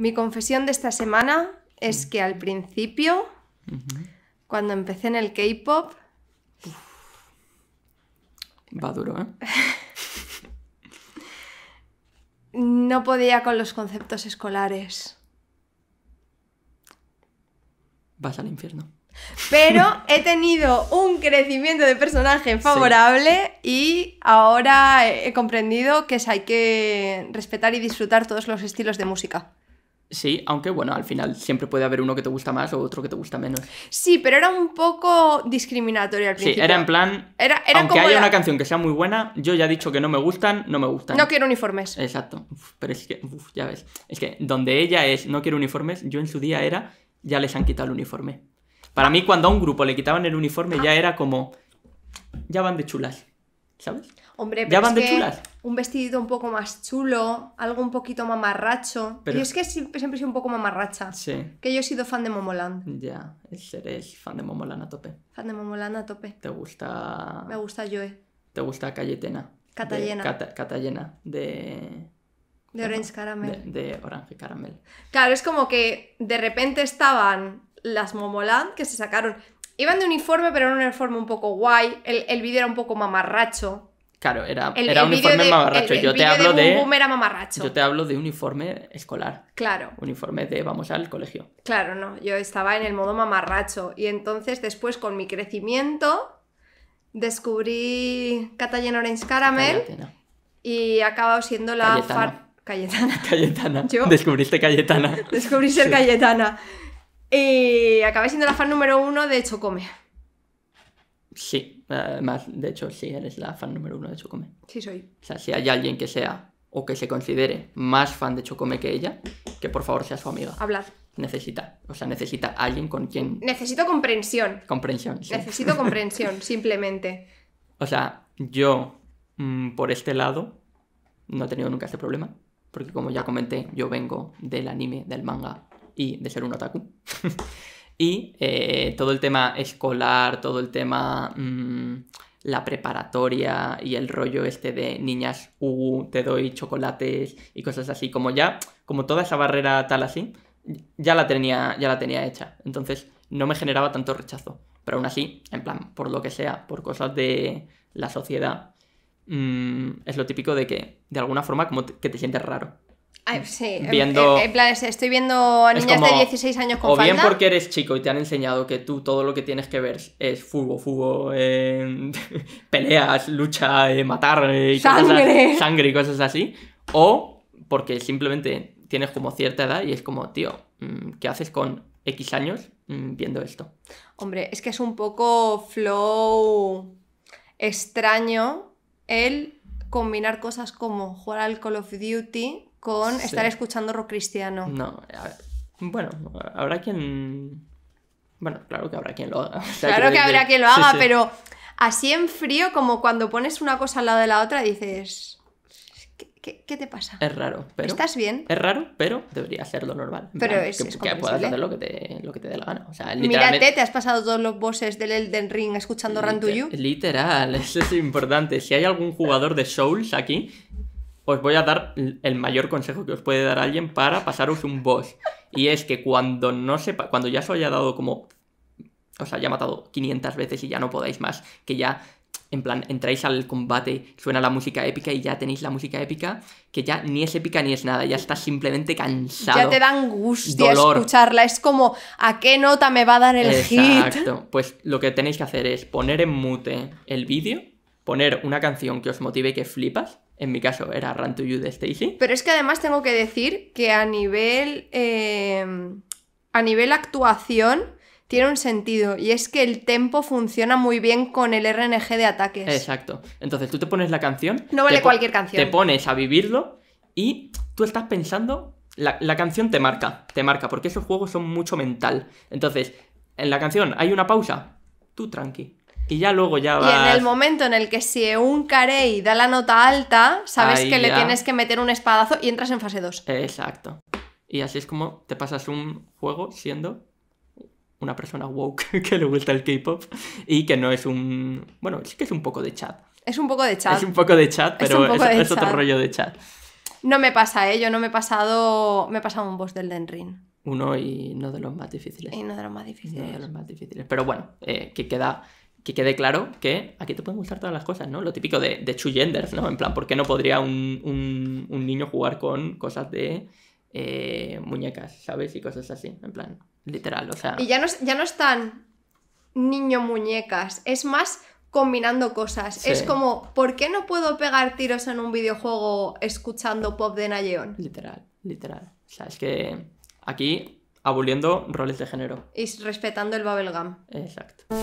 Mi confesión de esta semana es que al principio, cuando empecé en el K-pop. Va duro, ¿eh? no podía con los conceptos escolares. Vas al infierno. Pero he tenido un crecimiento de personaje favorable y ahora he comprendido que hay que respetar y disfrutar todos los estilos de música. Sí, aunque bueno, al final siempre puede haber uno que te gusta más o otro que te gusta menos. Sí, pero era un poco discriminatorio al principio. Sí, era en plan. Era, aunque haya una canción que sea muy buena, yo ya he dicho que no me gustan, no me gustan. No quiero uniformes. Exacto. pero es que, ya ves. Es que donde ella es no quiero uniformes, yo en su día era ya les han quitado el uniforme. Para mí, cuando a un grupo le quitaban el uniforme, ya era como. Ya van de chulas. ¿sabes? Hombre, de chulas. un vestidito un poco más chulo, algo un poquito mamarracho. Pero... es que siempre, siempre sido un poco mamarracha. Sí. Que yo he sido fan de Momoland. Ya, eres fan de Momoland a tope. Fan de Momoland a tope. ¿Te gusta...? Me gusta Joe. ¿Te gusta Cayetena? catalena catalena de... De Orange Caramel. De, de, Orange Caramel. Claro, es como que de repente estaban las Momoland que se sacaron Iban de uniforme, pero era un uniforme un poco guay. El, el vídeo era un poco mamarracho. Claro, era, el, uniforme mamarracho. yo te hablo de. Boom era mamarracho. Yo te hablo de uniforme escolar. Claro. Uniforme de vamos al colegio. Claro, no. Yo estaba en el modo mamarracho. Y entonces, después, con mi crecimiento, descubrí Catalina Orange Caramel. Y acabado siendo la. Cayetana. Cayetana. Descubriste Cayetana. Descubrí ser Cayetana. Y eh, acabé siendo la fan número uno de Chocome. Sí, además, de hecho, sí, eres la fan número uno de Chocome. Sí, soy. O sea, si hay alguien que sea o que se considere más fan de Chocome que ella, que por favor sea su amiga. Hablad. Necesita, o sea, necesita alguien con quien... Necesito comprensión. Comprensión, Necesito comprensión, simplemente. O sea, yo, mm, por este lado, no he tenido nunca este problema, porque como ya comenté, yo vengo del anime, del manga, y de ser un otaku. y eh, todo el tema escolar, todo el tema mm, la preparatoria y el rollo este de niñas, uh, te doy chocolates y cosas así, como ya, como toda esa barrera tal así, ya la tenía, ya la tenía hecha. Entonces no me generaba tanto rechazo. Pero aún así, en plan, por lo que sea, por cosas de la sociedad, mm, es lo típico de que, de alguna forma, como que te sientes raro. Mm. sí, viendo... En, plan, estoy viendo a niñas de 16 años con O bien porque eres chico y te han enseñado que tú todo lo que tienes que ver es fútbol, fútbol, em, peleas, lucha, eh, matar, eh, sangre. sangre y cosas así. O porque simplemente tienes como cierta edad y es como, tío, mm, ¿qué haces con X años mm, viendo esto? Hombre, es que es un poco flow extraño el combinar cosas como jugar al Call of Duty con estar escuchando rock cristiano. No, bueno, habrá quien... Bueno, claro que habrá quien lo haga. claro que, habrá quien lo haga, pero así en frío, como cuando pones una cosa al lado de la otra, dices... ¿Qué, te pasa? Es raro, pero... ¿Estás bien? Es raro, pero debería hacerlo normal. Pero es, que, hacer lo que, te, dé la gana. O Mírate, te has pasado todos los bosses del Elden Ring escuchando Liter Rantuyu. Literal, eso es importante. Si hay algún jugador de Souls aquí, os voy a dar el mayor consejo que os puede dar alguien para pasaros un boss. Y es que cuando no sepa, cuando ya os haya dado como. Os haya matado 500 veces y ya no podáis más, que ya en plan, entráis al combate, suena la música épica y ya tenéis la música épica, que ya ni es épica ni es nada, ya estás simplemente cansado. Ya te da angustia escucharla, es como, ¿a qué nota me va a dar el hit? Exacto, pues lo que tenéis que hacer es poner en mute el vídeo, poner una canción que os motive que flipas, en mi caso era Run to You de Stacy. Pero es que además tengo que decir que a nivel. Eh, a nivel actuación tiene un sentido y es que el tempo funciona muy bien con el RNG de ataques. Exacto. Entonces tú te pones la canción. No vale cualquier canción. Te pones a vivirlo y tú estás pensando. La, la, canción te marca, te marca, porque esos juegos son mucho mental. Entonces, en la canción hay una pausa, tú tranqui. Y ya luego ya va Y en el momento en el que si un carey da la nota alta, sabes que le tienes que meter un espadazo y entras en fase 2. Exacto. Y así es como te pasas un juego siendo una persona woke que le gusta el K-pop y que no es un... Bueno, sí que es un poco de chat. Es un poco de chat. Es un poco de chat, pero es, otro rollo de chat. No me pasa, ¿eh? Yo no me he pasado... Me he pasado un boss del Denrin. Uno y no de los más difíciles. Y no de los más difíciles. los más difíciles. Pero bueno, eh, que queda que quede claro que aquí te pueden gustar todas las cosas, ¿no? Lo típico de, de genders ¿no? En plan, ¿por qué no podría un, niño jugar con cosas de eh, muñecas, ¿sabes? Y cosas así, en plan, literal, o sea... Y ya no, ya no están niño muñecas, es más combinando cosas. Es como, ¿por qué no puedo pegar tiros en un videojuego escuchando pop de Nayeon? Literal, literal. O sea, es que aquí aboliendo roles de género. Y respetando el Bubblegum. Exacto.